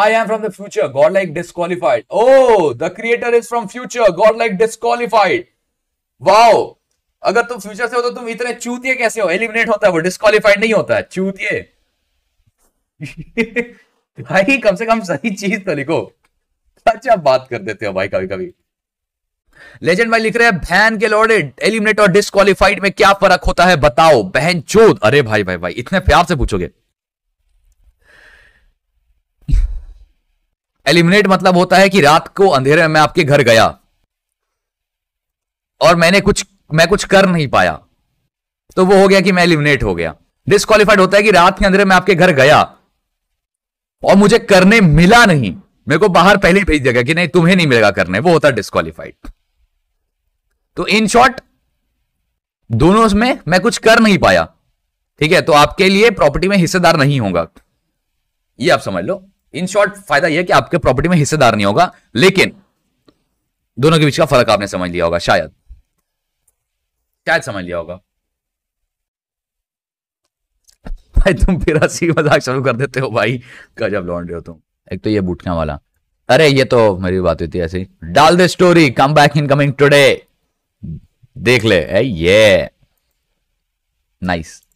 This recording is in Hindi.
from the future god like disqualified oh the creator is from future god like disqualified wow अगर तुम फ्यूचर से हो तो तुम इतने चूतिए कैसे हो एलिमिनेट होता है वो डिस्कालीफाइड नहीं होता है चूतिए भाई कम से कम सही चीज तो लिखो अच्छा बात कर देते हो भाई कभी कभी लेजेंड भाई लिख रहे हैं बहन के लोड़े एलिमिनेट और डिस्कालीफाइड में क्या फर्क होता है बताओ बहन चोद अरे भाई भाई भाई इतने प्यार से पूछोगे एलिमिनेट मतलब होता है कि रात को अंधेरे में मैं आपके घर गया और मैंने कुछ मैं कुछ कर नहीं पाया तो वो हो गया कि मैं एलिमिनेट हो गया डिस्कालीफाइड होता है कि रात के अंधेरे में आपके घर गया और मुझे करने मिला नहीं मेरे को बाहर पहले ही भेज दिया गया कि नहीं तुम्हें नहीं मिलेगा करने वो होता है डिस्कालीफाइड तो इन शॉर्ट दोनों में मैं कुछ कर नहीं पाया ठीक है तो आपके लिए प्रॉपर्टी में हिस्सेदार नहीं होगा ये आप समझ लो इन शॉर्ट फायदा यह कि आपके प्रॉपर्टी में हिस्सेदार नहीं होगा लेकिन दोनों के बीच का फर्क आपने समझ लिया होगा शायद शायद समझ लिया होगा भाई तुम फिर हंसी मजाक शुरू कर देते हो भाई गजब रहे हो तुम एक तो ये बूटने वाला अरे ये तो मेरी बात हुई थी ऐसी डाल दे story come back in coming today देख ले ए, ये नाइस